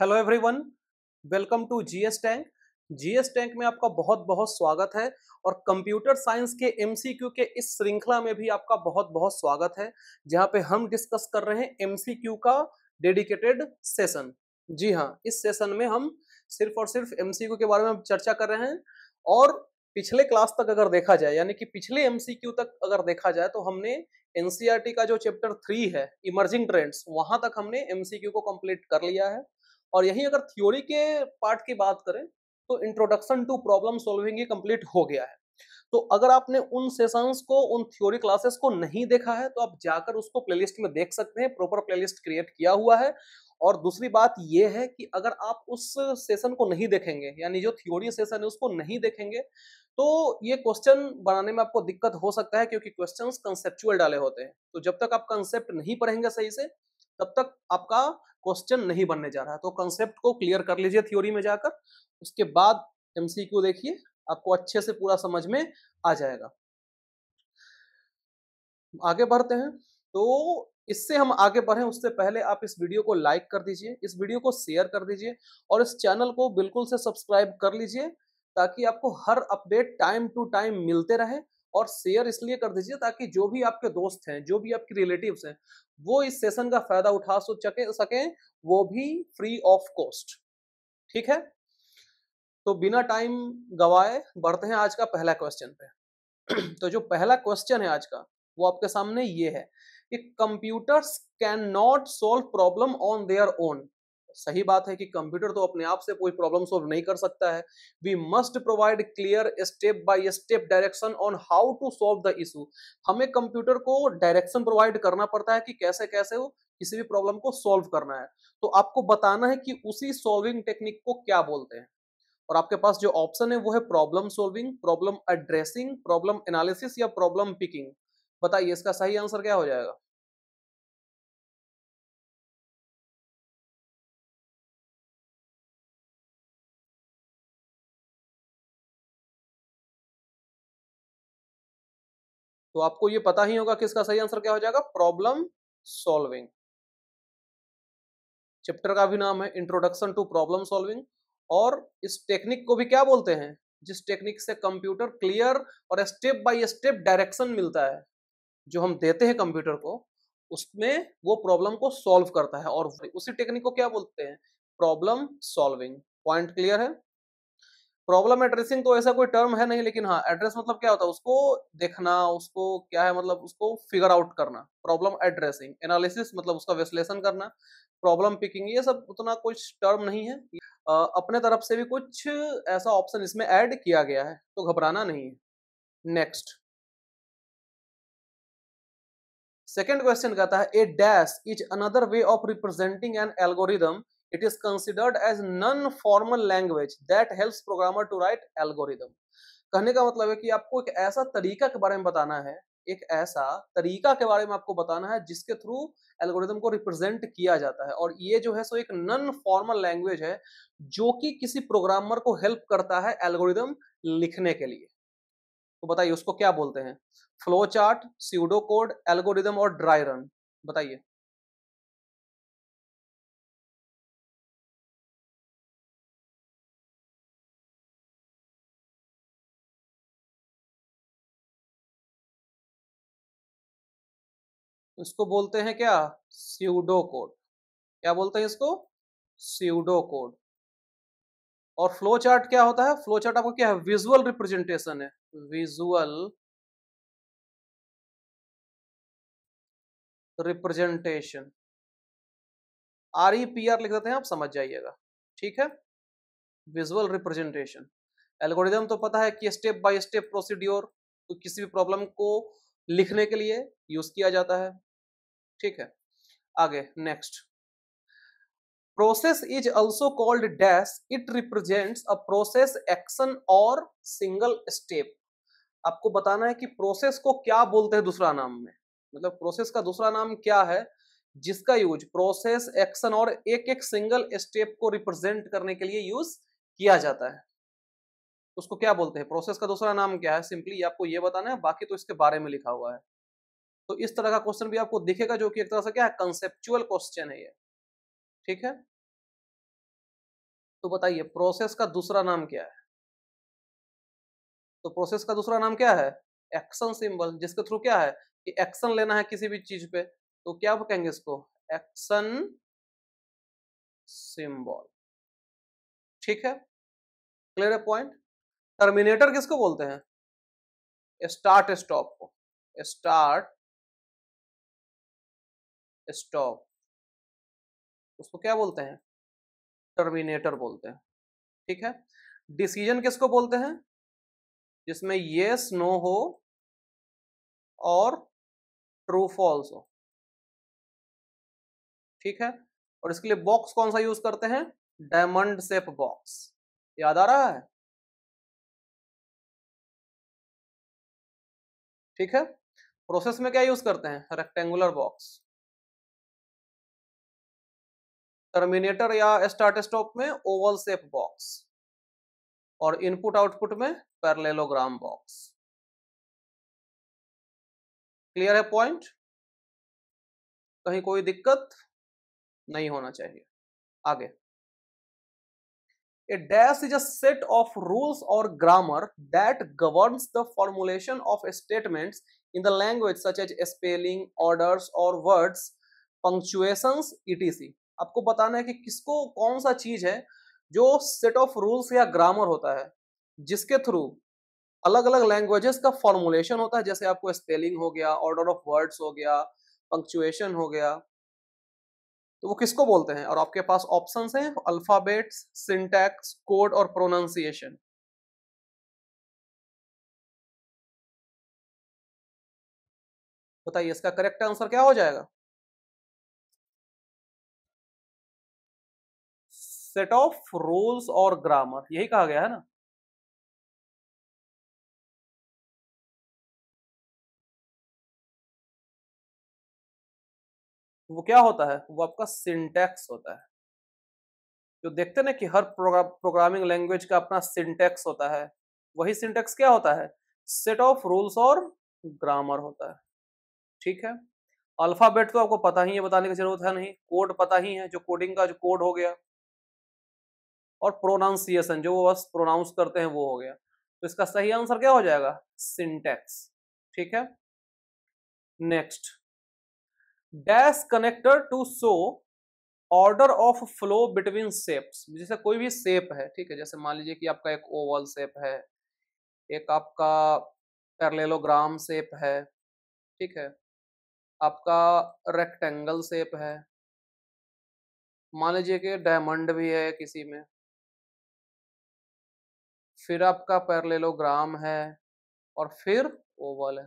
Hello everyone welcome to GS tank GS tank में आपका बहुत बहुत स्वागत है और कंप्यूटर साइंस के एमसीक्यू के इस श्रृंखला में भी आपका बहुत बहुत स्वागत है जहां पे हम डिस्कस कर रहे हैं एमसीक्यू का डेडिकेटेड सेशन जी हाँ इस सेशन में हम सिर्फ और सिर्फ एमसीक्यू के बारे में चर्चा कर रहे हैं और पिछले क्लास तक अगर देखा जाए यानी कि पिछले एमसीक्यू तक अगर देखा जाए तो हमने एनसीआरटी e का जो चैप्टर थ्री है इमर्जिंग ट्रेंड्स वहां तक हमने एमसीक्यू को कंप्लीट कर लिया है और यही अगर थ्योरी के पार्ट की बात करें तो इंट्रोडक्शन टू प्रॉब्लम सॉल्विंग ये कंप्लीट हो गया है तो अगर आपने उन सेशंस को उन थ्योरी क्लासेस को नहीं देखा है तो आप जाकर उसको प्लेलिस्ट में देख सकते हैं प्रॉपर प्लेलिस्ट क्रिएट किया हुआ है और दूसरी बात यह है कि अगर आप उस सेशन को नहीं देखेंगे यानी जो थ्योरी सेशन है उसको नहीं देखेंगे तो ये क्वेश्चन बनाने में आपको दिक्कत हो सकता है क्योंकि क्वेश्चंस कंसेप्चुअल डाले होते हैं तो जब तक आप कंसेप्ट नहीं पढ़ेंगे सही से तब तक आपका क्वेश्चन नहीं बनने जा रहा है तो कंसेप्ट को क्लियर कर लीजिए थ्योरी में जाकर उसके बाद एमसीक्यू देखिए आपको अच्छे से पूरा समझ में आ जाएगा आगे बढ़ते हैं तो इससे हम आगे बढ़ें उससे पहले आप इस वीडियो को लाइक कर दीजिए इस वीडियो को शेयर कर दीजिए और इस चैनल को बिल्कुल से सब्सक्राइब कर लीजिए ताकि आपको हर अपडेट टाइम टू टाइम मिलते रहे और शेयर इसलिए कर दीजिए ताकि जो भी आपके दोस्त हैं जो भी आपके रिलेटिव हैं वो इस सेशन का फायदा उठा सके वो भी फ्री ऑफ कॉस्ट ठीक है तो बिना टाइम गवाए बढ़ते हैं आज का पहला क्वेश्चन पे तो जो पहला क्वेश्चन है आज का वो आपके सामने ये है कि computers can not solve problem on their own सही बात है कि कंप्यूटर तो अपने आप से कोई प्रॉब्लम सॉल्व नहीं कर सकता है we must provide clear step by step direction on how to solve the issue हमें कंप्यूटर को डायरेक्शन प्रोवाइड करना पड़ता है कि कैसे कैसे वो किसी भी प्रॉब्लम को सॉल्व करना है तो आपको बताना है कि उसी सॉल्विंग टेक्निक को क्या बोलते हैं और आपके पास जो ऑप्शन है वो है problem solving problem addressing problem analysis या प्रॉब्लम पिकिंग बताइए इसका सही आंसर क्या हो जाएगा तो आपको ये पता ही होगा कि इसका सही आंसर क्या हो जाएगा प्रॉब्लम सॉल्विंग चैप्टर का भी नाम है इंट्रोडक्शन टू प्रॉब्लम सॉल्विंग और इस टेक्निक को भी क्या बोलते हैं जिस टेक्निक से कंप्यूटर क्लियर और स्टेप बाय स्टेप डायरेक्शन मिलता है जो हम देते हैं कंप्यूटर को उसमें वो प्रॉब्लम को सॉल्व करता है और उसी टेक्निक को क्या बोलते हैं प्रॉब्लम सॉल्विंग पॉइंट क्लियर है प्रॉब्लम एड्रेसिंग तो ऐसा कोई टर्म है नहीं लेकिन हाँ एड्रेस मतलब क्या होता है उसको देखना उसको क्या है मतलब उसको फिगर आउट करना प्रॉब्लम एड्रेसिंग एनालिसिस मतलब उसका विश्लेषण करना प्रॉब्लम पिकिंग ये सब उतना कुछ टर्म नहीं है अपने तरफ से भी कुछ ऐसा ऑप्शन इसमें ऐड किया गया है तो घबराना नहीं है नेक्स्ट सेकेंड क्वेश्चन कहता है a dash is another way of representing an algorithm it is considered as non-formal language that helps programmer to write algorithm. कहने का मतलब है कि आपको एक ऐसा तरीका के बारे में बताना है एक ऐसा तरीका के बारे में आपको बताना है जिसके थ्रू एल्गोरिदम को रिप्रेजेंट किया जाता है और ये जो है सो एक नन फॉर्मल लैंग्वेज है जो कि किसी प्रोग्रामर को हेल्प करता है एल्गोरिदम लिखने के लिए तो बताइए उसको क्या बोलते हैं flow chart pseudo code algorithm और ड्राई रन बताइए इसको बोलते हैं क्या स्यूडो कोड क्या बोलते हैं इसको स्यूडो कोड और फ्लो चार्ट क्या होता है फ्लो चार्ट आपको क्या है विजुअल रिप्रेजेंटेशन है visual representation R E P R लिख देते हैं आप समझ जाइएगा ठीक है विजुअल रिप्रेजेंटेशन एल्गोरिदम तो पता है कि स्टेप बाय स्टेप प्रोसीड्योर किसी भी प्रॉब्लम को लिखने के लिए यूज किया जाता है ठीक है आगे next process is also called dash it represents a process action और सिंगल स्टेप आपको बताना है कि प्रोसेस को क्या बोलते हैं दूसरा नाम में मतलब प्रोसेस का दूसरा नाम क्या है जिसका यूज प्रोसेस एक्शन और एक एक सिंगल स्टेप को रिप्रेजेंट करने के लिए यूज किया जाता है उसको क्या बोलते हैं प्रोसेस का दूसरा नाम क्या है सिंपली आपको ये बताना है बाकी तो इसके बारे में लिखा हुआ है तो इस तरह का क्वेश्चन भी आपको दिखेगा जो कि एक तरह से क्या है कंसेप्चुअल क्वेश्चन है ये ठीक है तो बताइए प्रोसेस का दूसरा नाम क्या है तो प्रोसेस का दूसरा नाम क्या है एक्शन सिंबल जिसके थ्रू क्या है कि एक्शन लेना है किसी भी चीज पे तो क्या आप कहेंगे इसको एक्शन सिंबल ठीक है क्लियर है पॉइंट टर्मिनेटर किसको बोलते हैं स्टार्ट स्टॉप को स्टार्ट स्टॉप उसको क्या बोलते हैं टर्मिनेटर बोलते हैं ठीक है डिसीजन किसको बोलते हैं जिसमें येस नो हो और ट्रू फॉल्स हो ठीक है और इसके लिए बॉक्स कौन सा यूज करते हैं डायमंड सेप बॉक्स याद आ रहा है ठीक है प्रोसेस में क्या यूज करते हैं रेक्टेंगुलर बॉक्स टर्मिनेटर या स्टार्ट स्टॉप में ओवल सेप बॉक्स और इनपुट आउटपुट में पैरलेलोग्राम बॉक्स क्लियर है पॉइंट कहीं कोई दिक्कत नहीं होना चाहिए आगे a dash is a set of rules और grammar that governs the formulation of statements in the language such as spelling orders और वर्ड्स पंक्चुएशंस इटीसी आपको बताना है कि किसको कौन सा चीज है जो सेट ऑफ रूल्स या ग्रामर होता है जिसके थ्रू अलग अलग लैंग्वेजेस का फॉर्मुलेशन होता है जैसे आपको स्पेलिंग हो गया ऑर्डर ऑफ वर्ड्स हो गया पंक्चुएशन हो गया तो वो किसको बोलते हैं और आपके पास ऑप्शन हैं अल्फाबेट्स सिंटैक्स कोड और प्रोनाउंसिएशन बताइए इसका करेक्ट आंसर क्या हो जाएगा सेट ऑफ रूल्स और ग्रामर यही कहा गया है ना वो क्या होता है वो आपका सिंटैक्स होता है जो देखते ना कि हर प्रोग्राम प्रोग्रामिंग लैंग्वेज का अपना सिंटैक्स होता है वही सिंटैक्स क्या होता है सेट ऑफ रूल्स और ग्रामर होता है ठीक है अल्फ़ाबेट तो आपको पता ही है बताने की जरूरत है नहीं कोड पता ही है जो कोडिंग का जो कोड हो गया और प्रोनाउंसिएशन जो वो बस प्रोनाउंस करते हैं वो हो गया तो इसका सही आंसर क्या हो जाएगा सिंटेक्स ठीक है next dash connector to show order of flow between steps जैसे कोई भी शेप है ठीक है जैसे मान लीजिए कि आपका एक ओवल सेप है एक आपका पैरलेलोग्राम सेप है ठीक है आपका रेक्टेंगल सेप है मान लीजिए कि डायमंड भी है किसी में फिर आपका पैरलेलोग्राम है और फिर ओवल है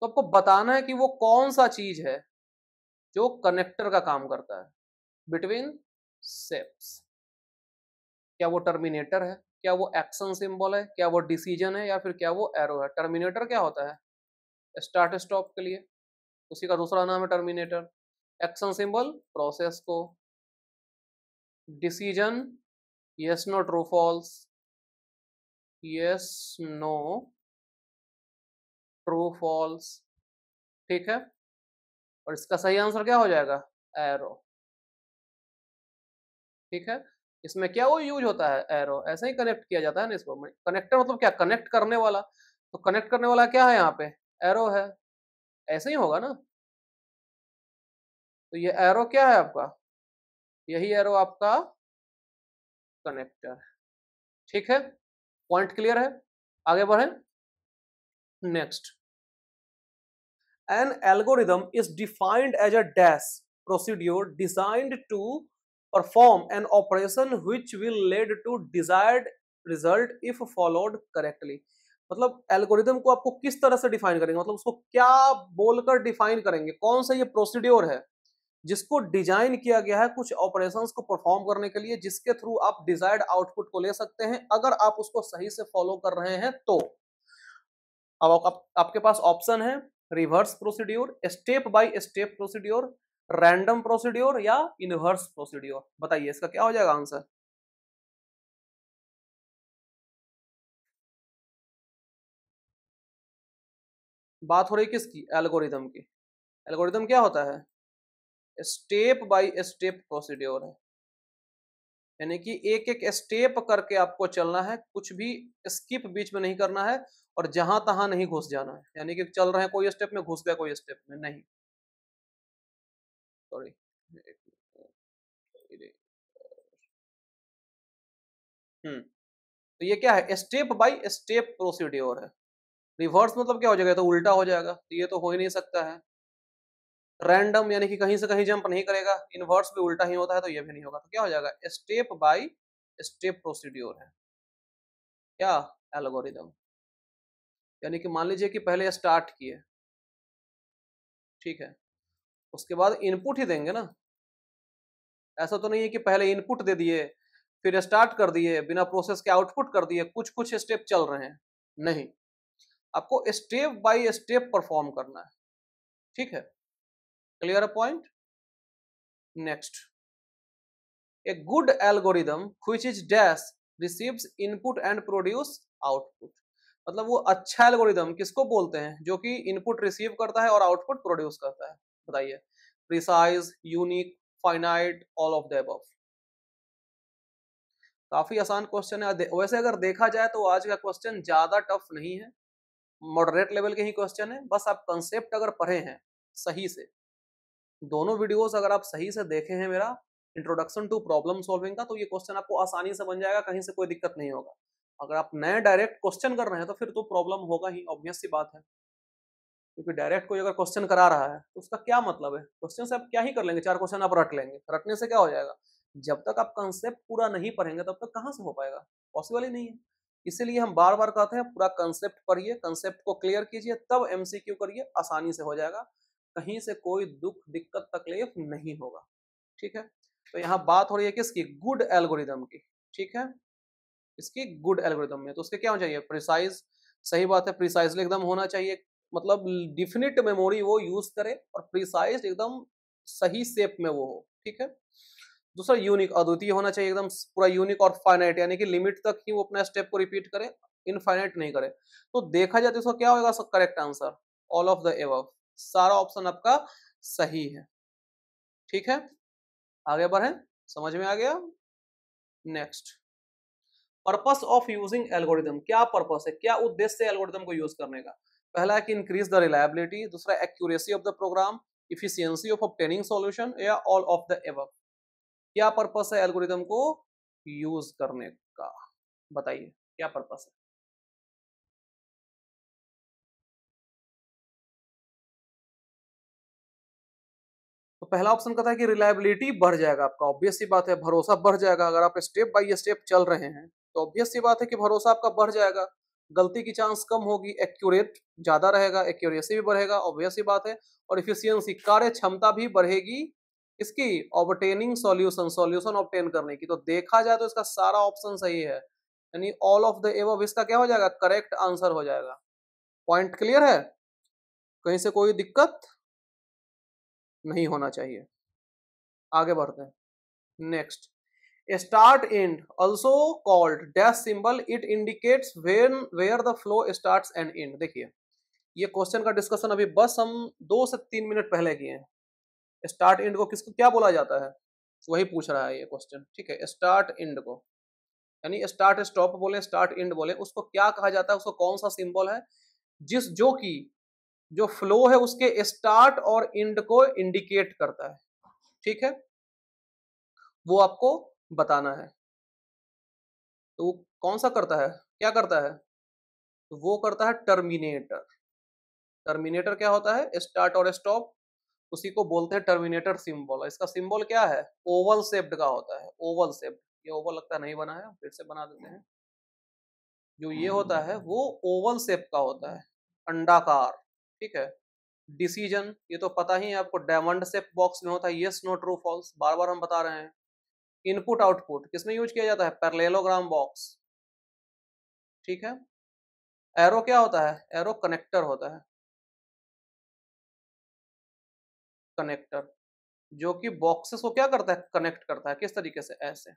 तो आपको बताना है कि वो कौन सा चीज है जो कनेक्टर का काम करता है बिटवीन सेप्स क्या वो टर्मिनेटर है क्या वो एक्शन सिंबल है क्या वो डिसीजन है या फिर क्या वो एरो है टर्मिनेटर क्या होता है स्टार्ट स्टॉप के लिए उसी का दूसरा नाम है टर्मिनेटर एक्शन सिंबल प्रोसेस को decision yes no true false yes no true false ठीक है और इसका सही आंसर क्या हो जाएगा एरो ठीक है इसमें क्या वो यूज होता है एरो ऐसे ही कनेक्ट किया जाता है ना इसको कनेक्टर मतलब क्या कनेक्ट करने वाला तो कनेक्ट करने वाला क्या है यहाँ पे एरो है ऐसे ही होगा ना तो ये एरो क्या है आपका यही एरो आपका कनेक्टर ठीक है पॉइंट क्लियर है आगे बढ़े next an algorithm is defined as a dash procedure designed to perform an operation which will lead to desired result if followed correctly मतलब एल्गोरिदम को आपको किस तरह से डिफाइन करेंगे मतलब उसको क्या बोलकर डिफाइन करेंगे कौन सा ये प्रोसीड्योर है जिसको डिजाइन किया गया है कुछ ऑपरेशंस को परफॉर्म करने के लिए जिसके थ्रू आप डिजायर्ड आउटपुट को ले सकते हैं अगर आप उसको सही से फॉलो कर रहे हैं तो अब आप, आपके पास ऑप्शन है reverse procedure step by step procedure random procedure या इनवर्स प्रोसीड्योर बताइए इसका क्या हो जाएगा आंसर बात हो रही किसकी एल्गोरिदम की एल्गोरिदम क्या होता है स्टेप बाय स्टेप प्रोसीड्योर है यानी कि एक एक स्टेप करके आपको चलना है कुछ भी स्किप बीच में नहीं करना है और जहां तहां नहीं घुस जाना है यानी कि चल रहे हैं कोई स्टेप में घुस गया कोई स्टेप में नहीं सॉरी हम्म। तो ये क्या है स्टेप बाय स्टेप प्रोसीड्योर है रिवर्स मतलब क्या हो जाएगा तो उल्टा हो जाएगा तो ये तो हो ही नहीं सकता है रैंडम यानी कि कहीं से कहीं जंप नहीं करेगा इनवर्स भी उल्टा ही होता है तो ये भी नहीं होगा तो क्या हो जाएगा स्टेप बाय स्टेप प्रोसीड्योर है क्या एल्गोरिदम यानी कि मान लीजिए कि पहले स्टार्ट किए ठीक है उसके बाद इनपुट ही देंगे ना ऐसा तो नहीं है कि पहले इनपुट दे दिए फिर स्टार्ट कर दिए बिना प्रोसेस के आउटपुट कर दिए कुछ कुछ स्टेप चल रहे हैं नहीं आपको स्टेप बाय स्टेप परफॉर्म करना है ठीक है clear a point next a good algorithm which is dash receives input and produce output मतलब वो अच्छा एल्गोरिदम किसको बोलते हैं जो कि इनपुट रिसीव करता है और आउटपुट प्रोड्यूस करता है बताइए precise unique finite all of the above काफी आसान क्वेश्चन है वैसे अगर देखा जाए तो आज का क्वेश्चन ज्यादा टफ नहीं है मॉडरेट लेवल के ही क्वेश्चन है बस आप कंसेप्ट अगर पढ़े हैं सही से दोनों वीडियोस अगर आप सही से देखे हैं मेरा इंट्रोडक्शन टू प्रॉब्लम सॉल्विंग का तो ये क्वेश्चन आपको आसानी से बन जाएगा कहीं से कोई दिक्कत नहीं होगा अगर आप नए डायरेक्ट क्वेश्चन कर रहे हैं तो फिर तो प्रॉब्लम होगा ही ऑब्वियस सी बात है क्योंकि डायरेक्ट कोई अगर क्वेश्चन करा रहा है तो उसका क्या मतलब है क्वेश्चन से आप क्या ही कर लेंगे चार क्वेश्चन आप रट लेंगे रटने से क्या हो जाएगा जब तक आप कंसेप्ट पूरा नहीं पढ़ेंगे तब तक कहाँ से हो पाएगा पॉसिबल ही नहीं है इसीलिए हम बार बार कहते हैं पूरा कंसेप्ट पढ़िए कंसेप्ट को क्लियर कीजिए तब एमसीक्यू करिए आसानी से हो जाएगा कहीं से कोई दुख दिक्कत तकलीफ नहीं होगा ठीक है तो यहाँ बात हो रही है किसकी गुड एल्गोरिदम की ठीक है इसकी गुड एल्गोरिदम में तो उसके क्या होना चाहिए प्रिसाइज सही बात है प्रिसाइजली एकदम होना चाहिए मतलब डिफिनिट मेमोरी वो यूज करे और प्रिसाइज एकदम सही सेप में वो हो ठीक है दूसरा यूनिक अद्वितीय होना चाहिए एकदम पूरा यूनिक और फाइनाइट यानी कि लिमिट तक ही वो अपना स्टेप को रिपीट करे इनफाइनाइट नहीं करे तो देखा जाए तो इसका क्या होगा सब correct answer all of the above सारा ऑप्शन आपका सही है ठीक है आगे बढ़े समझ में आ गया next purpose of using algorithm क्या पर्पस है क्या उद्देश्य एल्गोरिदम को यूज करने का पहला है कि इंक्रीज द रिलायबिलिटी दूसरा accuracy of the program efficiency of obtaining solution या ऑल ऑफ द एव क्या पर्पस है एल्गोरिदम को यूज करने का बताइए क्या पर्पस है तो पहला ऑप्शन कहता है कि रिलायबिलिटी बढ़ जाएगा आपका ऑब्वियस सी बात है भरोसा बढ़ जाएगा अगर आप स्टेप बाय स्टेप चल रहे हैं तो ऑब्वियस सी बात है कि भरोसा आपका बढ़ जाएगा गलती की चांस कम होगी एक्यूरेट ज़्यादा रहेगा एक्यूरेसी भी बढ़ेगा ऑब्वियस सी बात है और इफिशियंसी कार्य क्षमता भी बढ़ेगी इसकी ऑबटेनिंग सॉल्यूशन सॉल्यूशन ऑबटेन करने की तो देखा जाए तो इसका सारा ऑप्शन सही है यानी ऑल ऑफ द एव इसका क्या हो जाएगा करेक्ट आंसर हो जाएगा पॉइंट क्लियर है कहीं से कोई दिक्कत नहीं होना चाहिए आगे बढ़ते हैं next start and also called dash symbol it indicates when where the flow start and end देखिए ये क्वेश्चन का डिस्कशन अभी बस हम दो से तीन मिनट पहले किए हैं स्टार्ट एंड को किसको क्या बोला जाता है वही पूछ रहा है ये क्वेश्चन ठीक है स्टार्ट एंड को यानी स्टार्ट स्टॉप बोले स्टार्ट एंड बोले उसको क्या कहा जाता है उसको कौन सा सिंबल है जिस जो कि जो फ्लो है उसके स्टार्ट और एंड को इंडिकेट करता है ठीक है वो आपको बताना है तो वो कौन सा करता है क्या करता है तो वो करता है टर्मिनेटर टर्मिनेटर क्या होता है स्टार्ट और स्टॉप उसी को बोलते हैं टर्मिनेटर सिंबल इसका सिंबल क्या है ओवल सेप्ड का होता है ओवल सेप्ड ये ओवल लगता है नहीं बना है फिर से बना देते हैं जो ये होता है वो ओवल सेप का होता है अंडाकार ठीक है डिसीजन ये तो पता ही है आपको डायमंड सेप बॉक्स में होता है येस नो ट्रू फॉल्स बार बार हम बता रहे हैं इनपुट आउटपुट किसमें यूज किया जाता है पैरलेलोग्राम बॉक्स ठीक है एरो क्या होता है एरो कनेक्टर होता है कनेक्टर जो कि बॉक्सेस को क्या करता है कनेक्ट करता है किस तरीके से ऐसे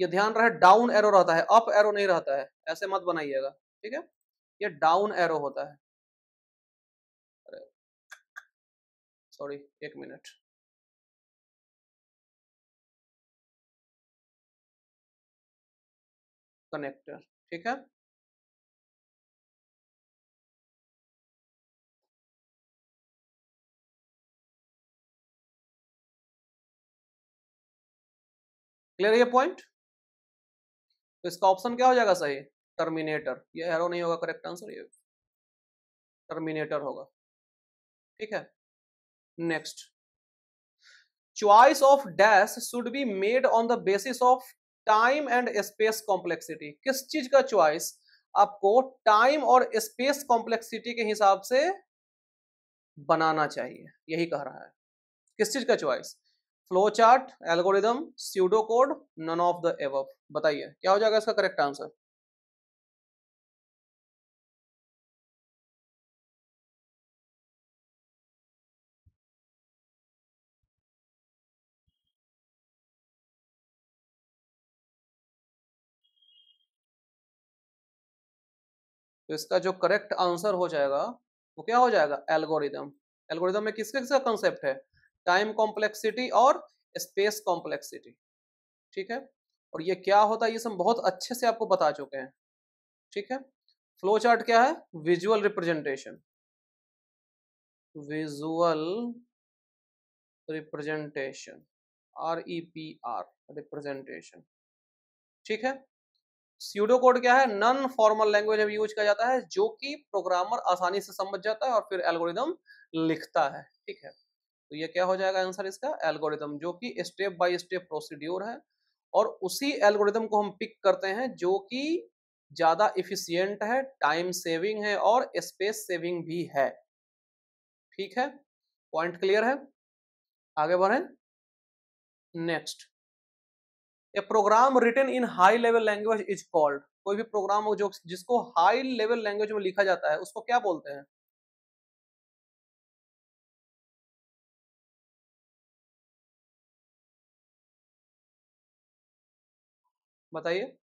ये ध्यान रहे डाउन एरो रहता है अप एरो नहीं रहता है ऐसे मत बनाइएगा ठीक है ये डाउन एरो होता है सॉरी एक मिनट कनेक्टर ठीक है क्लियर ये पॉइंट तो इसका ऑप्शन क्या हो जाएगा सही टर्मिनेटर ये एरो नहीं होगा करेक्ट आंसर ये टर्मिनेटर होगा ठीक है next choice of dash should be made on the basis of time and space complexity किस चीज का चॉइस आपको टाइम और स्पेस कॉम्प्लेक्सिटी के हिसाब से बनाना चाहिए यही कह रहा है किस चीज का choice flow chart algorithm pseudo code none of the above बताइए क्या हो जाएगा इसका करेक्ट आंसर तो इसका जो करेक्ट आंसर हो जाएगा वो क्या हो जाएगा एल्गोरिदम एल्गोरिदम में किस किसका कंसेप्ट है टाइम कॉम्प्लेक्सिटी और स्पेस कॉम्प्लेक्सिटी ठीक है और ये क्या होता है ये सब बहुत अच्छे से आपको बता चुके हैं ठीक है फ्लो चार्ट क्या है visual representation visual representation R E P R representation ठीक है सीडो कोड क्या है नॉन फॉर्मल लैंग्वेज अब यूज किया जाता है जो कि प्रोग्रामर आसानी से समझ जाता है और फिर एल्गोरिदम लिखता है ठीक है तो ये क्या हो जाएगा आंसर इसका एल्गोरिदम जो कि स्टेप बाय स्टेप प्रोसीड्योर है और उसी एल्गोरिदम को हम पिक करते हैं जो कि ज़्यादा इफिशियंट है टाइम सेविंग है और स्पेस सेविंग भी है ठीक है पॉइंट क्लियर है आगे बढ़े next a program written in high level language is called कोई भी प्रोग्राम हो जो जिसको हाई लेवल लैंग्वेज में लिखा जाता है उसको क्या बोलते हैं बताइए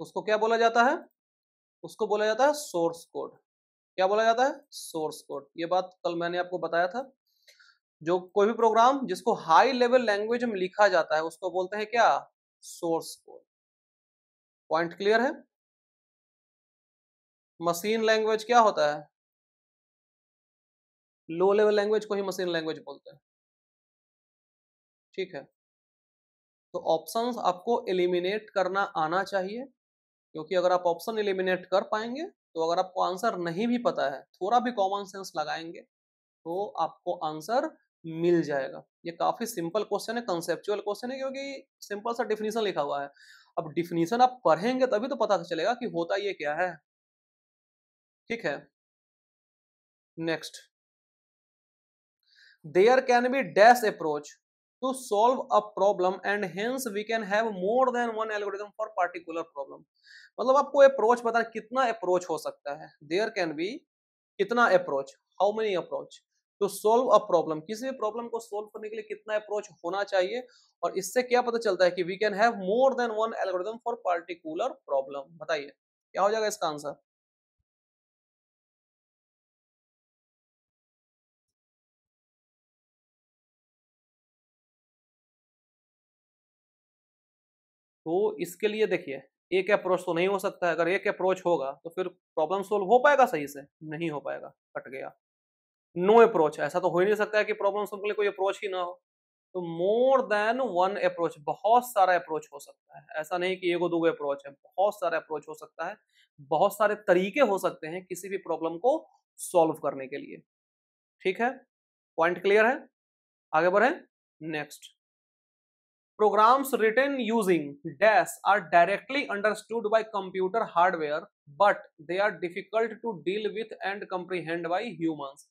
उसको क्या बोला जाता है उसको बोला जाता है सोर्स कोड क्या बोला जाता है सोर्स कोड ये बात कल मैंने आपको बताया था जो कोई भी प्रोग्राम जिसको हाई लेवल लैंग्वेज में लिखा जाता है उसको बोलते हैं क्या सोर्स कोड पॉइंट क्लियर है मशीन लैंग्वेज क्या होता है लो लेवल लैंग्वेज को ही मशीन लैंग्वेज बोलते हैं ठीक है तो ऑप्शंस आपको एलिमिनेट करना आना चाहिए क्योंकि अगर आप ऑप्शन एलिमिनेट कर पाएंगे तो अगर आपको आंसर नहीं भी पता है थोड़ा भी कॉमन सेंस लगाएंगे तो आपको आंसर मिल जाएगा ये काफ़ी सिंपल क्वेश्चन है कंसेप्चुअल क्वेश्चन है क्योंकि सिंपल सा डिफिनीशन लिखा हुआ है अब डिफिनीशन आप पढ़ेंगे तभी तो पता चलेगा कि होता ये क्या है ठीक है next there can be dash approach to solve a problem and hence we can have more than one algorithm for particular problem मतलब आपको अप्रोच पता है कितना अप्रोच हो सकता है देयर कैन बी कितना approach how many approach to solve a problem किसी भी प्रॉब्लम को सॉल्व करने के लिए कितना अप्रोच होना चाहिए और इससे क्या पता चलता है कि we can have more than one algorithm for particular problem बताइए क्या हो जाएगा इसका आंसर तो इसके लिए देखिए एक अप्रोच तो नहीं हो सकता है अगर एक अप्रोच होगा तो फिर प्रॉब्लम सोल्व हो पाएगा सही से नहीं हो पाएगा कट गया नो अप्रोच ऐसा तो हो ही नहीं सकता है कि प्रॉब्लम सोल्व के लिए कोई अप्रोच ही ना हो तो मोर देन वन अप्रोच बहुत सारा अप्रोच हो सकता है ऐसा नहीं कि एगो दो अप्रोच है बहुत सारा अप्रोच हो सकता है बहुत सारे तरीके हो सकते हैं किसी भी प्रॉब्लम को सॉल्व करने के लिए ठीक है पॉइंट क्लियर है आगे बढ़े next programs written using dash are directly understood by computer hardware but they are difficult to deal with and comprehend by humans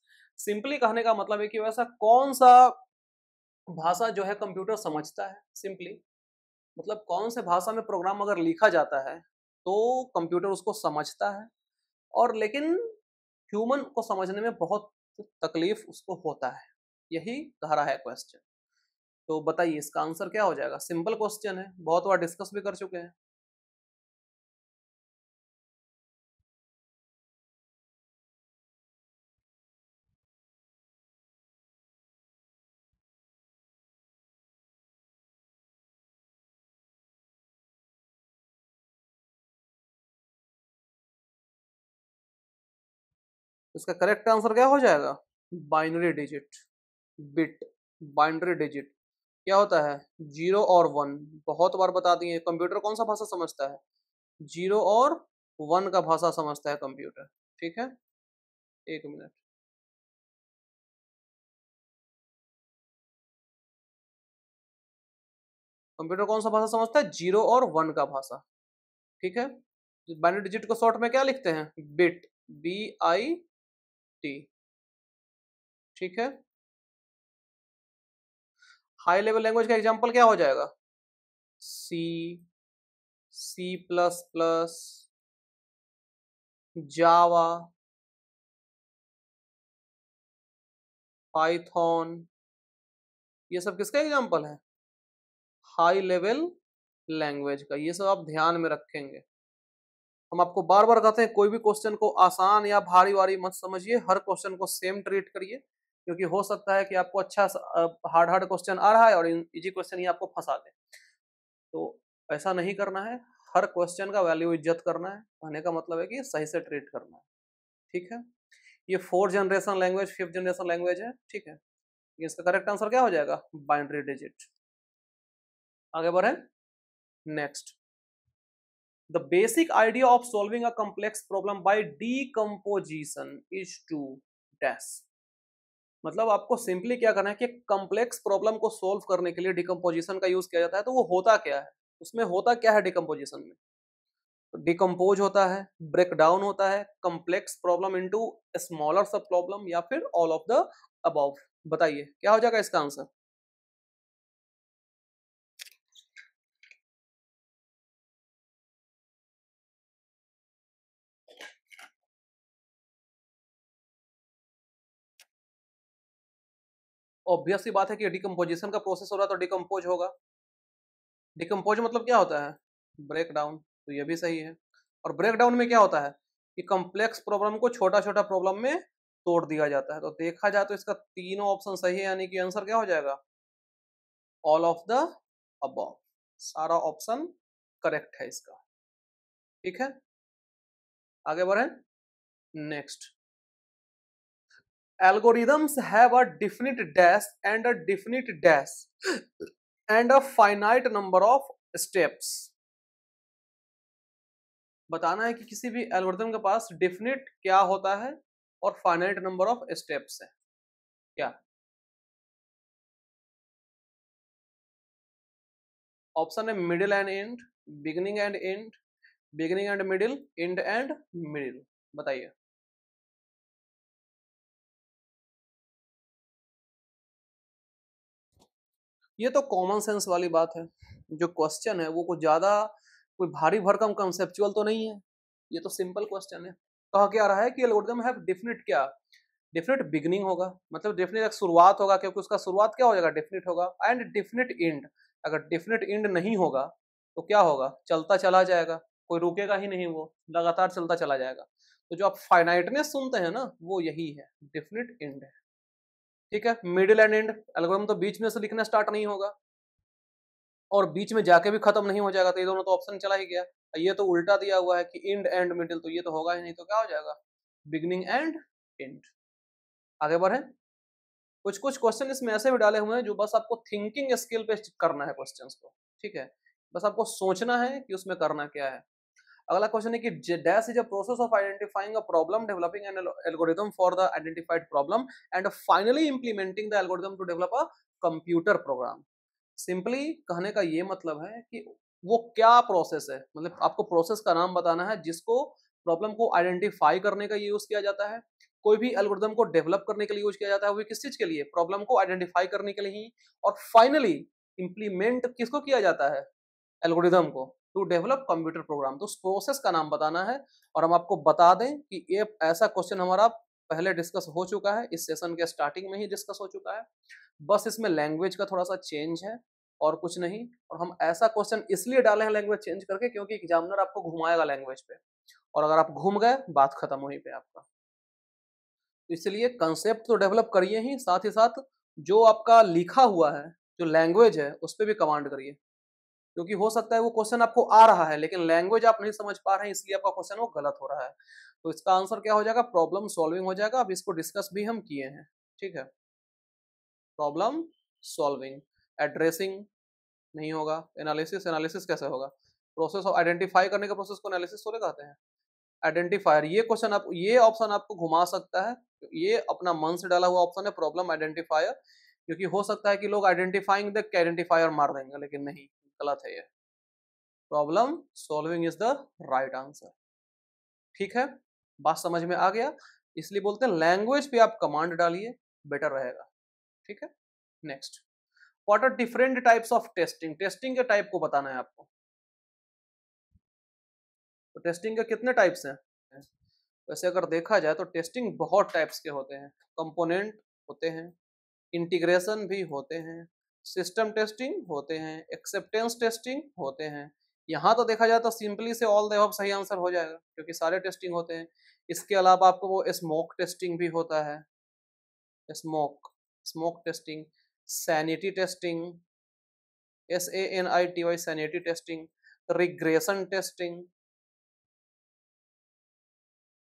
simply कहने ka matlab hai ki waisa kaun sa भाषा जो है computer समझता है simply मतलब कौन से भाषा में प्रोग्राम अगर लिखा जाता है तो कंप्यूटर उसको समझता है और लेकिन ह्यूमन को समझने में बहुत तकलीफ उसको होता है यही कह रहा है क्वेश्चन तो बताइए इसका आंसर क्या हो जाएगा सिंपल क्वेश्चन है बहुत बार डिस्कस भी कर चुके हैं इसका करेक्ट आंसर क्या हो जाएगा binary digit bit binary digit क्या होता है जीरो और वन बहुत बार बता दिए कंप्यूटर कौन सा भाषा समझता है जीरो और वन का भाषा समझता है कंप्यूटर ठीक है एक मिनट कंप्यूटर कौन सा भाषा समझता है जीरो और वन का भाषा ठीक है बाइनरी डिजिट को शॉर्ट में क्या लिखते हैं बिट बी आई टी ठीक है हाई लेवल लैंग्वेज का एग्जाम्पल क्या हो जाएगा C C plus plus Java Python ये सब किसका एग्जाम्पल है हाई लेवल लैंग्वेज का ये सब आप ध्यान में रखेंगे हम आपको बार बार कहते हैं कोई भी क्वेश्चन को आसान या भारी वारी मत समझिए हर क्वेश्चन को सेम ट्रीट करिए क्योंकि हो सकता है कि आपको अच्छा हार्ड हार्ड क्वेश्चन आ रहा है और इजी क्वेश्चन ही आपको फंसा दे तो ऐसा नहीं करना है हर क्वेश्चन का वैल्यू इज्जत करना है कहने का मतलब है कि सही से ट्रीट करना है ठीक है ये fourth generation language fifth generation language है ठीक है इसका करेक्ट आंसर क्या हो जाएगा बाइंड्री डिजिट आगे बढ़े next the basic idea of solving a complex problem by decomposition is to dash मतलब आपको सिंपली क्या करना है कि कम्प्लेक्स प्रॉब्लम को सोल्व करने के लिए डिकम्पोजिशन का यूज किया जाता है तो वो होता क्या है उसमें होता क्या है डिकम्पोजिशन में डिकम्पोज होता है ब्रेक डाउन होता है complex problem into smaller sub problem या फिर ऑल ऑफ द अबाउट बताइए क्या हो जाएगा इसका आंसर ऑब्वियस सी बात है कि डिकम्पोजिशन का प्रोसेस हो रहा है तो डिकम्पोज होगा डिकम्पोज मतलब क्या होता है ब्रेक डाउन तो ये भी सही है और ब्रेक डाउन में क्या होता है कि कम्प्लेक्स प्रॉब्लम को छोटा छोटा प्रॉब्लम में तोड़ दिया जाता है तो देखा जाए तो इसका तीनों ऑप्शन सही है यानी कि आंसर क्या हो जाएगा ऑल ऑफ द अब सारा ऑप्शन करेक्ट है इसका ठीक है आगे बढ़े next algorithms have a definite dash and a definite dash and a finite number of steps बताना है कि किसी भी एल्गोरिथम के पास डिफिनिट क्या होता है और फाइनाइट नंबर ऑफ स्टेप्स है क्या ऑप्शन है middle and end beginning and end beginning and middle and and middle बताइए ये तो कॉमन सेंस वाली बात है जो क्वेश्चन है वो कुछ ज़्यादा कोई भारी भरकम कंसेप्चुअल तो नहीं है ये तो सिंपल क्वेश्चन है कहा क्या रहा है कि एल्गोरिदम हैव डिफिनिट क्या डिफिनिट बिगनिंग होगा मतलब डेफिनेट एक शुरुआत होगा क्योंकि उसका शुरुआत क्या हो जाएगा डिफिनिट होगा एंड डिफिनिट एंड अगर डिफिनिट एंड नहीं होगा तो क्या होगा चलता चला जाएगा कोई रुकेगा ही नहीं वो लगातार चलता चला जाएगा तो जो आप फाइनाइटनेस सुनते हैं ना वो यही है डिफिनिट एंड है ठीक है मिडिल एंड एंड एल्गोरम तो बीच में से लिखना स्टार्ट नहीं होगा और बीच में जाके भी खत्म नहीं हो जाएगा तो ये दोनों तो ऑप्शन चला ही गया ये तो उल्टा दिया हुआ है कि इंड एंड मिडिल तो ये तो होगा ही नहीं तो क्या हो जाएगा बिगनिंग एंड एंड आगे बढ़े कुछ कुछ क्वेश्चन इसमें ऐसे भी डाले हुए हैं जो बस आपको थिंकिंग स्किल पे करना है क्वेश्चन को ठीक है बस आपको सोचना है कि उसमें करना क्या है अगला क्वेश्चन है कि dash is a process of identifying a problem developing an algorithm for the identified problem and finally implementing the algorithm to develop a computer program simply कहने का ये मतलब है कि वो क्या प्रोसेस है मतलब आपको प्रोसेस का नाम बताना है जिसको प्रॉब्लम को आइडेंटिफाई करने का यूज किया जाता है कोई भी एल्गोरिथम को डेवलप करने के लिए यूज किया जाता है वो किस चीज के लिए प्रॉब्लम को आइडेंटिफाई करने के लिए ही और फाइनली इंप्लीमेंट किसको किया जाता है एल्गोरिथम को टू डेवलप कंप्यूटर प्रोग्राम तो उस प्रोसेस का नाम बताना है और हम आपको बता दें कि ये ऐसा क्वेश्चन हमारा पहले डिस्कस हो चुका है इस सेशन के स्टार्टिंग में ही डिस्कस हो चुका है बस इसमें लैंग्वेज का थोड़ा सा चेंज है और कुछ नहीं और हम ऐसा क्वेश्चन इसलिए डाले हैं लैंग्वेज चेंज करके क्योंकि एग्जामिनर आपको घुमाएगा लैंग्वेज पे और अगर आप घूम गए बात खत्म ही पे आपका इसलिए कंसेप्ट तो डेवलप करिए ही साथ ही साथ जो आपका लिखा हुआ है जो लैंग्वेज है उस पर भी कमांड करिए क्योंकि हो सकता है वो क्वेश्चन आपको आ रहा है लेकिन लैंग्वेज आप नहीं समझ पा रहे हैं इसलिए आपका क्वेश्चन वो गलत हो रहा है तो इसका आंसर क्या हो जाएगा प्रॉब्लम सॉल्विंग हो जाएगा अब इसको डिस्कस भी हम किए हैं ठीक है प्रॉब्लम सॉल्विंग एड्रेसिंग नहीं होगा एनालिसिस एनालिसिस कैसे होगा प्रोसेस ऑफ आइडेंटिफाई करने का प्रोसेस को एनालिसिस थोड़े कहते हैं आइडेंटिफायर ये क्वेश्चन आप ये ऑप्शन आपको घुमा सकता है ये अपना मन से डाला हुआ ऑप्शन है प्रॉब्लम आइडेंटिफायर क्योंकि हो सकता है कि लोग आइडेंटिफाइंग देख के आइडेंटिफायर मार देंगे लेकिन नहीं गलत है ये problem solving is the right answer ठीक है बात समझ में आ गया इसलिए बोलते हैं लैंग्वेज पे आप कमांड डालिए बेटर रहेगा ठीक है next what are different types of testing testing के टाइप को बताना है आपको तो टेस्टिंग के कितने टाइप्स हैं वैसे अगर देखा जाए तो टेस्टिंग बहुत टाइप्स के होते हैं कंपोनेंट होते हैं इंटीग्रेशन भी होते हैं सिस्टम टेस्टिंग होते हैं एक्सेप्टेंस टेस्टिंग होते हैं यहाँ तो देखा जाए तो सिंपली से ऑल द सही आंसर हो जाएगा क्योंकि सारे टेस्टिंग होते हैं इसके अलावा आपको वो स्मोक टेस्टिंग भी होता है smoke smoke testing sanity testing S A N I T Y sanity testing regression testing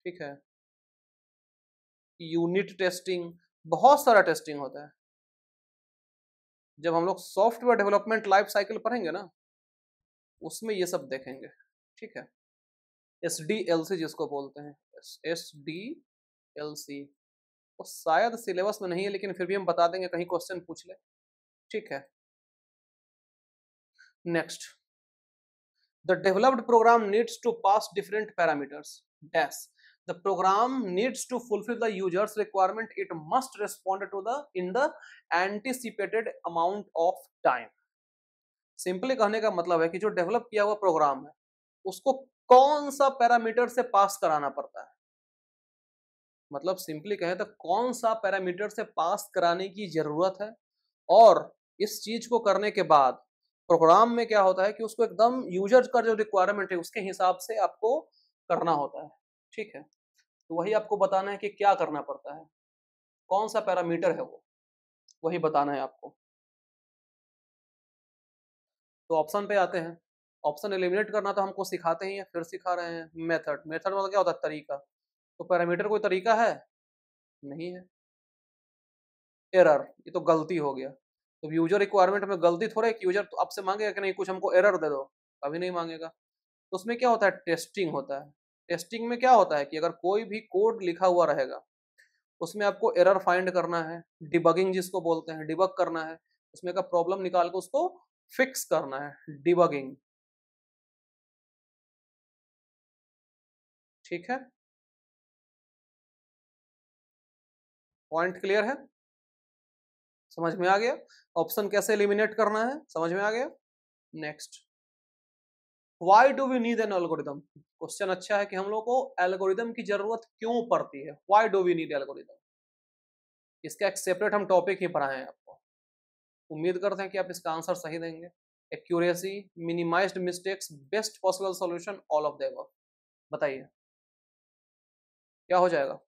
ठीक है यूनिट टेस्टिंग बहुत सारा टेस्टिंग होता है जब हम लोग सॉफ्टवेयर डेवलपमेंट लाइफ साइकिल पढ़ेंगे ना उसमें ये सब देखेंगे ठीक है एस डी एल सी जिसको बोलते हैं एस डी एल सी वो शायद सिलेबस में नहीं है लेकिन फिर भी हम बता देंगे कहीं क्वेश्चन पूछ ले ठीक है next the developed program needs to pass different parameters dash the program needs to fulfill the user's requirement it must respond to the in the anticipated amount of time simply कहने का मतलब है कि जो डेवलप किया हुआ programme है उसको कौन सा पैरामीटर से पास कराना पड़ता है मतलब सिंपली कहें तो कौन सा पैरामीटर से पास कराने की जरूरत है और इस चीज को करने के बाद प्रोग्राम में क्या होता है कि उसको एकदम यूजर का जो रिक्वायरमेंट है उसके हिसाब से आपको करना होता है ठीक है तो वही आपको बताना है कि क्या करना पड़ता है कौन सा पैरामीटर है वो वही बताना है आपको तो ऑप्शन पे आते हैं ऑप्शन एलिमिनेट करना तो हमको सिखाते ही हैं फिर सिखा रहे हैं मेथड मेथड मतलब क्या होता है तरीका तो पैरामीटर कोई तरीका है नहीं है एरर ये तो गलती हो गया तो यूजर रिक्वायरमेंट में गलती थोड़ा है कि यूजर तो आपसे मांगेगा कि नहीं कुछ हमको एरर दे दो कभी नहीं मांगेगा तो उसमें क्या होता है टेस्टिंग होता है टेस्टिंग में क्या होता है कि अगर कोई भी कोड लिखा हुआ रहेगा उसमें आपको एरर फाइंड करना है डिबगिंग जिसको बोलते हैं डिबग करना है उसमें का प्रॉब्लम निकाल के उसको फिक्स करना है डिबगिंग ठीक है पॉइंट क्लियर है समझ में आ गया ऑप्शन कैसे एलिमिनेट करना है समझ में आ गया next why do we need an algorithm question अच्छा है कि हम लोग को एल्गोरिदम की जरूरत क्यों पड़ती है why do we need algorithm इसका एक सेपरेट हम टॉपिक ही पढ़ाए हैं आपको उम्मीद करते हैं कि आप इसका आंसर सही देंगे accuracy minimize mistakes best possible solution all of the बताइए क्या हो जाएगा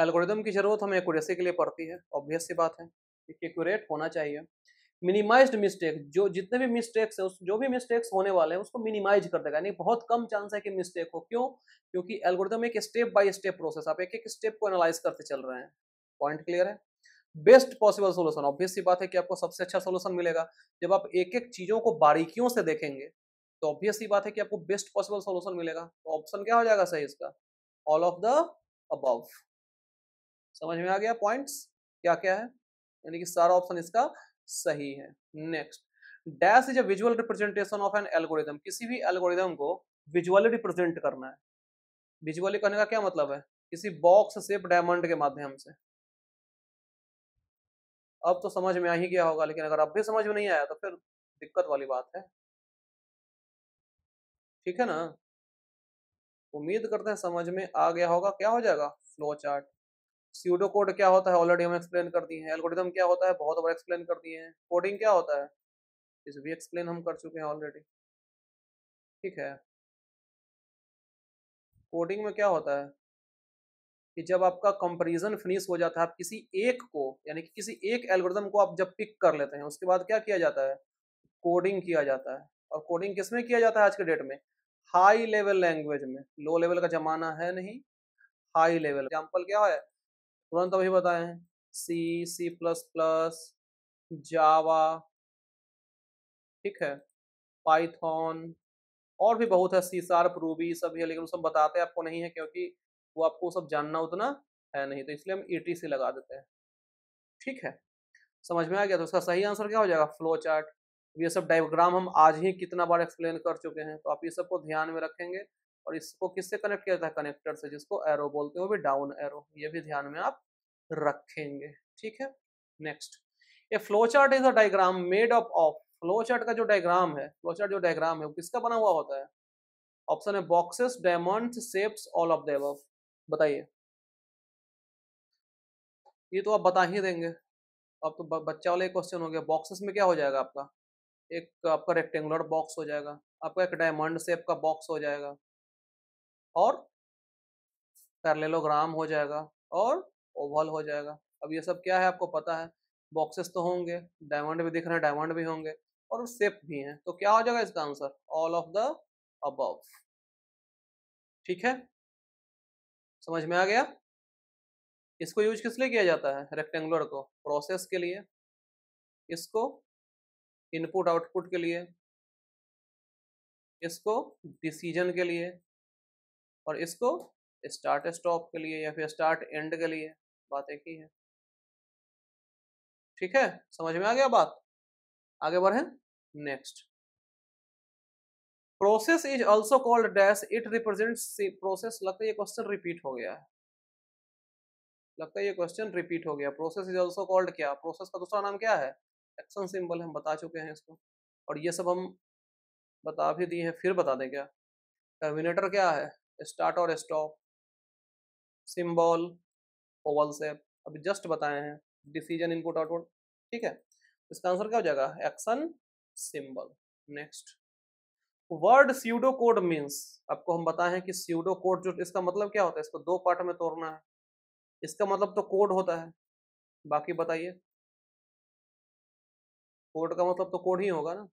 एल्गोरिदम की ज़रूरत हमें एक्यूरेसी के लिए पड़ती है ऑब्वियस सी बात है कि एक्यूरेट होना चाहिए मिनिमाइज मिस्टेक जो जितने भी मिस्टेक्स है उस जो भी मिस्टेक्स होने वाले हैं उसको मिनिमाइज कर देगा यानी बहुत कम चांस है कि मिस्टेक हो क्यों क्योंकि एल्गोरिदम एक स्टेप बाय स्टेप प्रोसेस आप एक एक स्टेप को एनालाइज करते चल रहे हैं पॉइंट क्लियर है बेस्ट पॉसिबल सोल्यूशन ऑब्वियस सी बात है कि आपको सबसे अच्छा सोल्यूशन मिलेगा जब आप एक एक चीज़ों को बारीकियों से देखेंगे तो ऑब्वियस सी बात है कि आपको बेस्ट पॉसिबल सोल्यूशन मिलेगा तो ऑप्शन क्या हो जाएगा सही इसका ऑल ऑफ द अबव समझ में आ गया पॉइंट्स क्या क्या है यानी कि सारा ऑप्शन इसका सही है next dash is a visual representation of an algorithm किसी भी एल्गोरिदम को विजुअली रिप्रेजेंट करना है विजुअली करने का क्या मतलब है किसी बॉक्स शेप डायमंड के माध्यम से अब तो समझ में आ ही गया होगा लेकिन अगर अब भी समझ में नहीं आया तो फिर दिक्कत वाली बात है ठीक है ना उम्मीद करते हैं समझ में आ गया होगा क्या हो जाएगा फ्लो चार्ट सीडो कोड क्या होता है ऑलरेडी हम एक्सप्लेन कर दिए हैं एल्गोरिदम क्या होता है बहुत बार एक्सप्लेन कर दिए हैं कोडिंग क्या होता है इस भी एक्सप्लेन हम कर चुके हैं ऑलरेडी ठीक है कोडिंग में क्या होता है कि जब आपका कंपेरिजन फिनिश हो जाता है आप किसी एक को यानी कि किसी एक एल्गोरिदम को आप जब पिक कर लेते हैं उसके बाद क्या किया जाता है कोडिंग किया जाता है और कोडिंग किस में किया जाता है आज के डेट में हाई लेवल लैंग्वेज में लो लेवल का जमाना है नहीं हाई लेवल एग्जाम्पल क्या है तुरंत अभी बताए हैं सी सी प्लस प्लस जावा ठीक है पाइथॉन और भी बहुत है सी शार्प रूबी सब है लेकिन सब बताते आपको नहीं है क्योंकि वो आपको सब जानना उतना है नहीं तो इसलिए हम ई e टी लगा देते हैं ठीक है समझ में आ गया तो उसका सही आंसर क्या हो जाएगा फ्लो चार्ट ये सब डायग्राम हम आज ही कितना बार एक्सप्लेन कर चुके हैं तो आप ये सबको ध्यान में रखेंगे और इसको किससे कनेक्ट किया जाता है कनेक्टर से जिसको एरो बोलते हो भी डाउन एरो ये भी ध्यान में आप रखेंगे ठीक है नेक्स्ट ये flow chart is a diagram made up of flow chart का जो डायग्राम है फ्लो चार्ट जो डायग्राम है वो किसका बना हुआ होता है ऑप्शन है boxes diamond shapes all of the बताइए ये तो आप बता ही देंगे अब तो बच्चा वाला एक क्वेश्चन हो गया बॉक्सेस में क्या हो जाएगा आपका एक आपका रेक्टेंगुलर बॉक्स हो जाएगा आपका एक डायमंड शेप का बॉक्स हो जाएगा और पैरलेलोग्राम हो जाएगा और ओवल हो जाएगा अब ये सब क्या है आपको पता है बॉक्सेस तो होंगे डायमंड भी दिख रहे हैं डायमंड भी होंगे और सेप भी हैं तो क्या हो जाएगा इसका आंसर ऑल ऑफ द अब ठीक है समझ में आ गया इसको यूज किस लिए किया जाता है रेक्टेंगुलर को प्रोसेस के लिए इसको इनपुट आउटपुट के लिए इसको डिसीजन के लिए और इसको स्टार्ट स्टॉप के लिए या फिर स्टार्ट एंड के लिए बात एक ही है ठीक है समझ में आ गया बात आगे बढ़े next process is also called dash it represents process लगता है ये क्वेश्चन रिपीट हो गया है लगता है ये क्वेश्चन रिपीट हो गया प्रोसेस इज ऑल्सो कॉल्ड क्या प्रोसेस का दूसरा नाम क्या है एक्शन सिंबल हम बता चुके हैं इसको और ये सब हम बता भी दिए हैं फिर बता दें क्या टर्मिनेटर क्या है स्टार्ट और स्टॉप सिम्बॉल ओवल सेप अभी जस्ट बताए हैं डिसीजन इनपुट आउटपुट ठीक है इसका आंसर क्या हो जाएगा action symbol next word pseudo code means आपको हम हैं कि सीडो कोड जो इसका मतलब क्या होता है इसको दो पार्ट में तोड़ना है इसका मतलब तो कोड होता है बाकी बताइए कोड का मतलब तो कोड ही होगा ना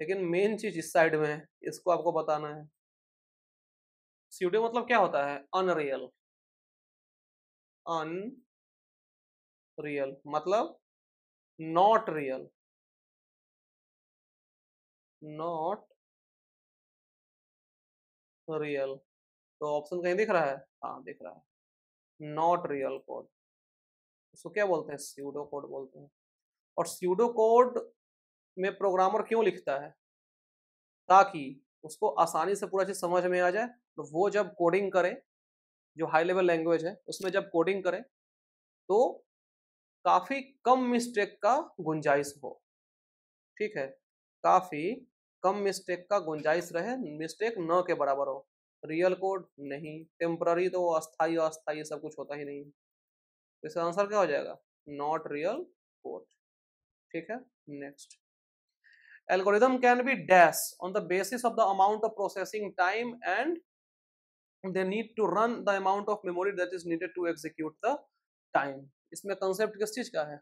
लेकिन मेन चीज इस साइड में है इसको आपको बताना है सीडो मतलब क्या होता है अनरियल अन रियल मतलब नॉट रियल नॉट रियल तो ऑप्शन कहीं दिख रहा है हाँ दिख रहा है नॉट रियल कोड उसको क्या बोलते हैं सीडो कोड बोलते हैं और सीडो कोड में प्रोग्रामर क्यों लिखता है ताकि उसको आसानी से पूरा चीज़ समझ में आ जाए तो वो जब कोडिंग करें जो हाई लेवल लैंग्वेज है उसमें जब कोडिंग करें तो काफ़ी कम मिस्टेक का गुंजाइश हो ठीक है काफ़ी कम मिस्टेक का गुंजाइश रहे मिस्टेक न के बराबर हो रियल कोड नहीं टेम्पररी तो अस्थाई अस्थाई सब कुछ होता ही नहीं तो इसका आंसर क्या हो जाएगा नॉट रियल कोड ठीक है next algorithm can be dash on the basis of the amount of processing time and they need to run the amount of memory that is needed to execute the time इसमें concept किस चीज का है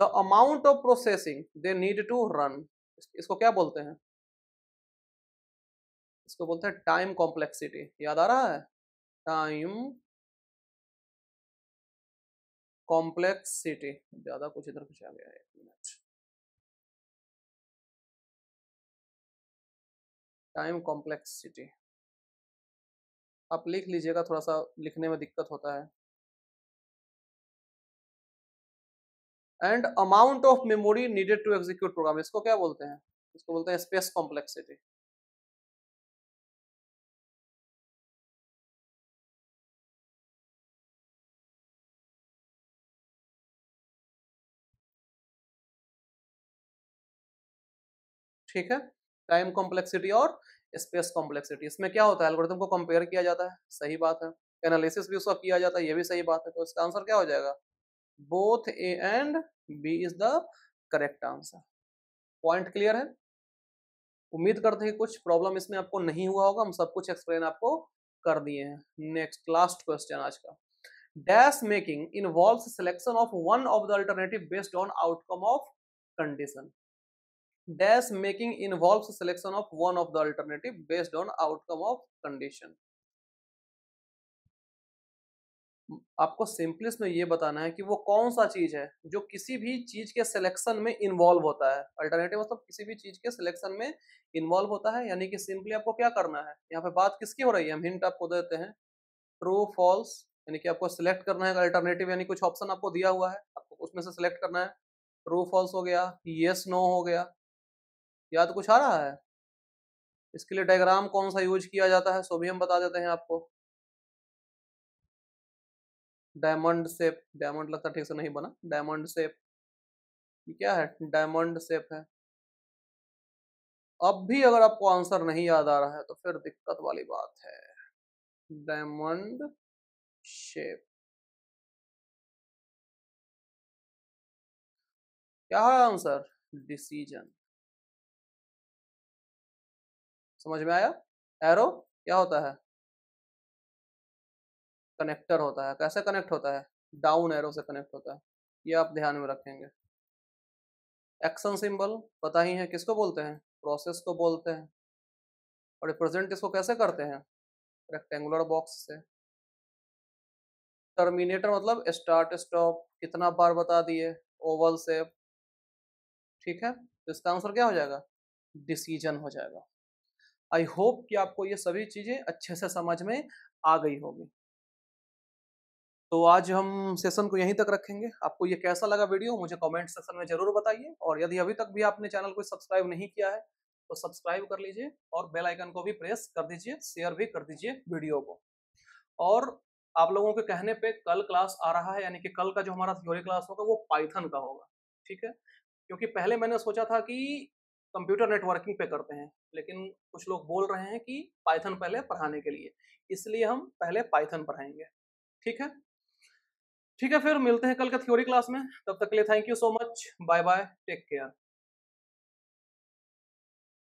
the amount of processing they need to run इसको क्या बोलते हैं इसको बोलते हैं time complexity याद आ रहा है time complexity ज्यादा कुछ इधर कुछ आ गया एक मिनट टाइम कॉम्प्लेक्सिटी आप लिख लीजिएगा थोड़ा सा लिखने में दिक्कत होता है and amount of memory needed to execute program इसको क्या बोलते हैं इसको बोलते हैं स्पेस कॉम्प्लेक्सिटी ठीक है टाइम कॉम्प्लेक्सिटी और स्पेस कॉम्प्लेक्सिटी इसमें क्या होता है एल्गोरिथम को कंपेयर किया जाता है सही बात है एनालिसिस भी उसका किया जाता है ये भी सही बात है तो इसका आंसर क्या हो जाएगा both A and B is the correct answer point clear है उम्मीद करते हैं कुछ प्रॉब्लम इसमें आपको नहीं हुआ होगा हम सब कुछ एक्सप्लेन आपको कर दिए हैं नेक्स्ट लास्ट क्वेश्चन आज का dash making involve selection of one of the alternative based on outcome of condition dash making involve selection of one of the alternative based on outcome of condition आपको simplest में ये बताना है कि वो कौन सा चीज है जो किसी भी चीज के सिलेक्शन में इन्वॉल्व होता है अल्टरनेटिव मतलब किसी भी चीज के सिलेक्शन में इन्वॉल्व होता है यानी कि सिंपली आपको क्या करना है यहाँ पे बात किसकी हो रही है हम हिंट आपको देते हैं ट्रू फॉल्स यानी कि आपको सिलेक्ट करना है अल्टरनेटिव यानी कुछ ऑप्शन आपको दिया हुआ है आपको उसमें से सिलेक्ट करना है ट्रू फॉल्स हो गया येस yes, नो no हो गया याद तो कुछ आ रहा है इसके लिए डायग्राम कौन सा यूज किया जाता है सो भी हम बता देते हैं आपको डायमंड सेप डायमंड लगता ठीक से नहीं बना डायमंड सेप क्या है डायमंड सेप है अब भी अगर आपको आंसर नहीं याद आ रहा है तो फिर दिक्कत वाली बात है डायमंड शेप क्या है आंसर डिसीजन समझ में आया एरो क्या होता है कनेक्टर होता है कैसे कनेक्ट होता है डाउन एरो से कनेक्ट होता है ये आप ध्यान में रखेंगे एक्शन सिंबल पता ही है किसको बोलते हैं प्रोसेस को बोलते हैं और रिप्रेजेंट इसको कैसे करते हैं रेक्टेंगुलर बॉक्स से टर्मिनेटर मतलब स्टार्ट स्टॉप कितना बार बता दिए ओवल सेप ठीक है तो इसका आंसर क्या हो जाएगा डिसीजन हो जाएगा आई होप कि आपको ये सभी चीज़ें अच्छे से समझ में आ गई होगी तो आज हम सेशन को यहीं तक रखेंगे आपको ये कैसा लगा वीडियो मुझे कमेंट सेक्शन में ज़रूर बताइए और यदि अभी तक भी आपने चैनल को सब्सक्राइब नहीं किया है तो सब्सक्राइब कर लीजिए और बेल आइकन को भी प्रेस कर दीजिए शेयर भी कर दीजिए वीडियो को और आप लोगों के कहने पे कल क्लास आ रहा है यानी कि कल का जो हमारा थ्योरी क्लास होगा वो पाइथन का होगा ठीक है क्योंकि पहले मैंने सोचा था कि कंप्यूटर नेटवर्किंग पे करते हैं लेकिन कुछ लोग बोल रहे हैं कि पाइथन पहले पढ़ाने के लिए इसलिए हम पहले पाइथन पढ़ाएंगे ठीक है ठीक है फिर मिलते हैं कल के थ्योरी क्लास में तब तक के लिए thank you so much bye bye take care